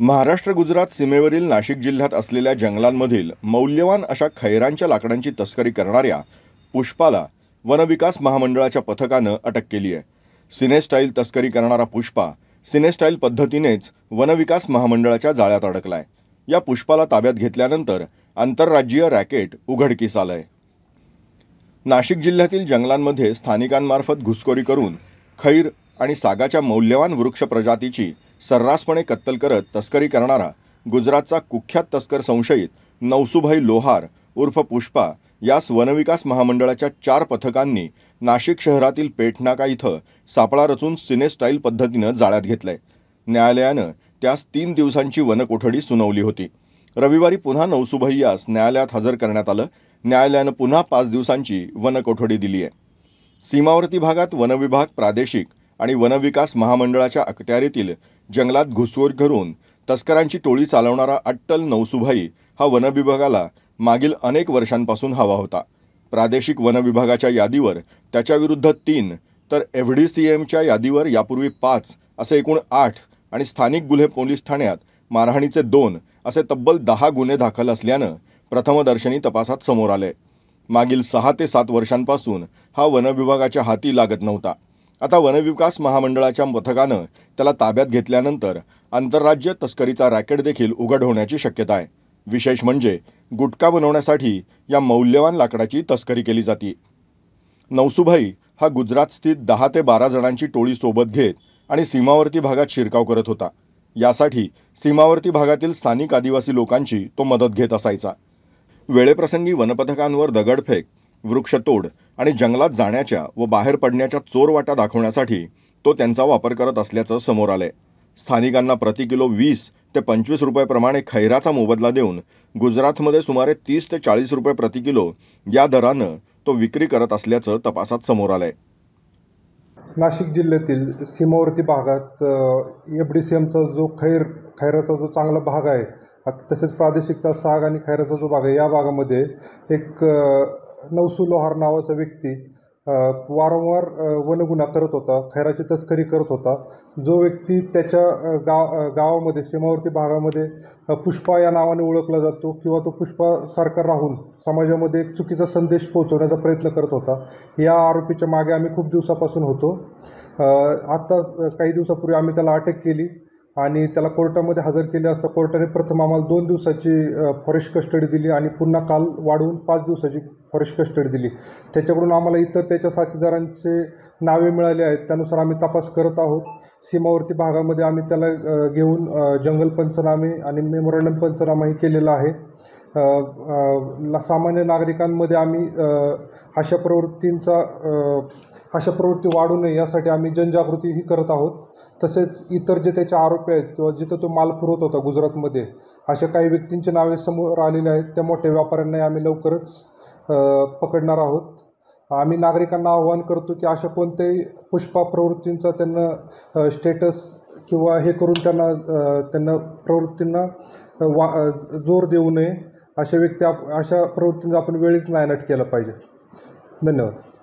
महाराष्ट्र गुजरात सीमेवरील नाशिक जिल्ह्यात असलेल्या जंगलांमधील मौल्यवान अशा खैरांच्या लाकडांची तस्करी करणाऱ्या पुष्पाला वनविकास महामंडळाच्या पथकानं अटक केली आहे सिनेस्टाईल तस्करी करणारा पुष्पा सिनेस्टाईल पद्धतीनेच वनविकास महामंडळाच्या जाळ्यात अडकलाय या पुष्पाला ताब्यात घेतल्यानंतर आंतरराज्यीय रॅकेट उघडकीस आलंय नाशिक जिल्ह्यातील जंगलांमध्ये स्थानिकांमार्फत घुसखोरी करून खैर आणि सागाच्या मौल्यवान वृक्ष प्रजातीची सर्रासपणे कत्तल करत तस्करी करणारा गुजरातचा कुख्यात तस्कर संशयित नवसुभाई लोहार उर्फ पुष्पा यास वनविकास महामंडळाच्या चार पथकांनी नाशिक शहरातील पेठनाका इथं सापळा रचून सिनेस्टाईल पद्धतीनं जाळ्यात घेतलंय न्यायालयानं त्यास तीन दिवसांची वनकोठडी सुनावली होती रविवारी पुन्हा नवसुभाई यास न्यायालयात हजर करण्यात आलं न्यायालयानं पुन्हा पाच दिवसांची वनकोठडी दिली आहे सीमावर्ती भागात वनविभाग प्रादेशिक आणि वनविकास महामंडळाच्या अखत्यारीतील जंगलात घुसवर करून तस्करांची टोळी चालवणारा अट्टल नवसुभाई हा वनविभागाला मागील अनेक वर्षांपासून हवा होता प्रादेशिक वनविभागाच्या यादीवर त्याच्याविरुद्ध तीन तर एफ डी सी एमच्या यादीवर यापूर्वी पाच असे एकूण आठ आणि स्थानिक गुन्हे पोलीस ठाण्यात मारहाणीचे दोन असे तब्बल दहा गुन्हे दाखल असल्यानं प्रथमदर्शनी तपासात समोर आले मागील सहा ते सात वर्षांपासून हा वनविभागाच्या हाती लागत नव्हता आता वनविकास महामंडळाच्या पथकानं त्याला ताब्यात घेतल्यानंतर आंतरराज्य तस्करीचा रॅकेट देखील उघड होण्याची शक्यता आहे विशेष म्हणजे गुटखा बनवण्यासाठी या मौल्यवान लाकडाची तस्करी केली जाते नवसुभाई हा गुजरात स्थित दहा ते बारा जणांची टोळी सोबत घेत आणि सीमावर्ती भागात शिरकाव करत होता यासाठी सीमावर्ती भागातील स्थानिक आदिवासी लोकांची तो मदत घेत असायचा वेळेप्रसंगी वनपथकांवर दगडफेक वृक्षतोड आणि जंगलात जाण्याच्या व बाहेर पडण्याच्या चोरवाटा दाखवण्यासाठी तो त्यांचा वापर करत असल्याचं समोर आलंय स्थानिकांना प्रति किलो वीस ते पंचवीस रुपयेप्रमाणे खैराचा मोबदला देऊन गुजरातमध्ये सुमारे तीस ते चाळीस रुपये प्रति किलो या दरानं तो विक्री करत असल्याचं तपासात समोर आलंय नाशिक जिल्ह्यातील सीमावर्ती भागात एफ डी सी एमचा जो खैर खैराचा जो चांगला भाग आहे तसेच प्रादेशिकचा साग आणि खैराचा जो भाग आहे या भागामध्ये एक नवसू लोहार नावाचा व्यक्ती वारंवार वनगुन्हा करत होता खैराची तस्करी करत होता जो व्यक्ती त्याच्या गाव गावामध्ये सीमावर्ती भागामध्ये पुष्पा या नावाने ओळखला जातो किंवा तो पुष्पासारखा राहून समाजामध्ये एक चुकीचा संदेश पोहोचवण्याचा प्रयत्न करत होता या आरोपीच्या मागे आम्ही खूप दिवसापासून होतो आत्ताच काही दिवसापूर्वी आम्ही त्याला अटक केली आणि त्याला कोर्टामध्ये हजर केले असता कोर्टाने प्रथम आम्हाला दोन दिवसाची फॉरेस्ट कस्टडी दिली आणि पुन्हा काल वाढवून पाच दिवसाची फॉरेस्ट कस्टडी दिली त्याच्याकडून आम्हाला इतर त्याच्या साथीदारांचे नावे मिळाले आहेत त्यानुसार आम्ही तपास करत आहोत सीमावर्ती भागामध्ये आम्ही त्याला घेऊन जंगल पंचनामे आणि मेमोरँडम पंचनामाही केलेला आहे सामान्य नागरिकांमध्ये आम्ही अशा प्रवृत्तींचा अशा प्रवृत्ती वाढू नये यासाठी आम्ही जनजागृतीही करत आहोत तसेच इतर जे त्याचे आरोपी आहेत किंवा जिथं तो माल पुरवत होता गुजरातमध्ये अशा काही व्यक्तींची नावे समोर आलेली आहेत त्या मोठ्या व्यापाऱ्यांनाही आम्ही लवकरच पकडणार आहोत आम्ही नागरिकांना आवाहन करतो की अशा कोणत्याही पुष्पा प्रवृत्तींचा त्यांना स्टेटस किंवा हे करून त्यांना त्यांना प्रवृत्तींना वा जोर देऊ नये अशा व्यक्ती आप अशा प्रवृत्तींचा आपण वेळीच नायनाट केला पाहिजे धन्यवाद